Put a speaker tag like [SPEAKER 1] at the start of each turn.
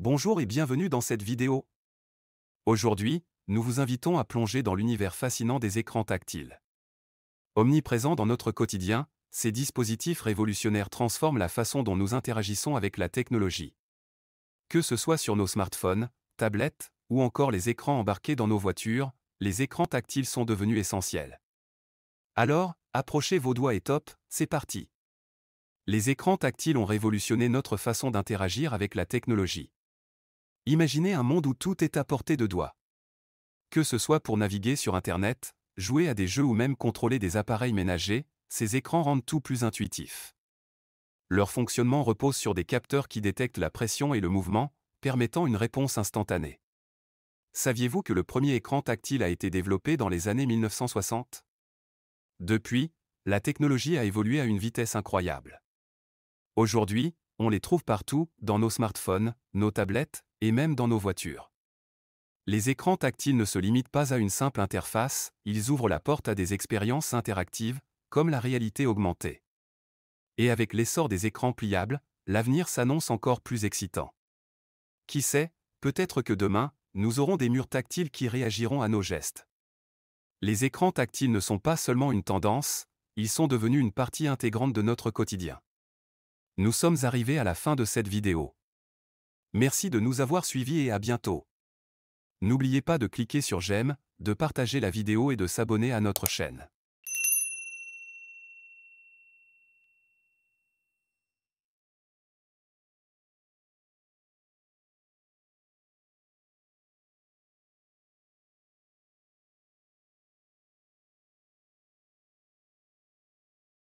[SPEAKER 1] Bonjour et bienvenue dans cette vidéo. Aujourd'hui, nous vous invitons à plonger dans l'univers fascinant des écrans tactiles. Omniprésents dans notre quotidien, ces dispositifs révolutionnaires transforment la façon dont nous interagissons avec la technologie. Que ce soit sur nos smartphones, tablettes ou encore les écrans embarqués dans nos voitures, les écrans tactiles sont devenus essentiels. Alors, approchez vos doigts et top, c'est parti. Les écrans tactiles ont révolutionné notre façon d'interagir avec la technologie. Imaginez un monde où tout est à portée de doigts. Que ce soit pour naviguer sur Internet, jouer à des jeux ou même contrôler des appareils ménagers, ces écrans rendent tout plus intuitif. Leur fonctionnement repose sur des capteurs qui détectent la pression et le mouvement, permettant une réponse instantanée. Saviez-vous que le premier écran tactile a été développé dans les années 1960 Depuis, la technologie a évolué à une vitesse incroyable. Aujourd'hui, on les trouve partout, dans nos smartphones, nos tablettes, et même dans nos voitures. Les écrans tactiles ne se limitent pas à une simple interface, ils ouvrent la porte à des expériences interactives, comme la réalité augmentée. Et avec l'essor des écrans pliables, l'avenir s'annonce encore plus excitant. Qui sait, peut-être que demain, nous aurons des murs tactiles qui réagiront à nos gestes. Les écrans tactiles ne sont pas seulement une tendance, ils sont devenus une partie intégrante de notre quotidien. Nous sommes arrivés à la fin de cette vidéo. Merci de nous avoir suivis et à bientôt. N'oubliez pas de cliquer sur j'aime, de partager la vidéo et de s'abonner à notre chaîne.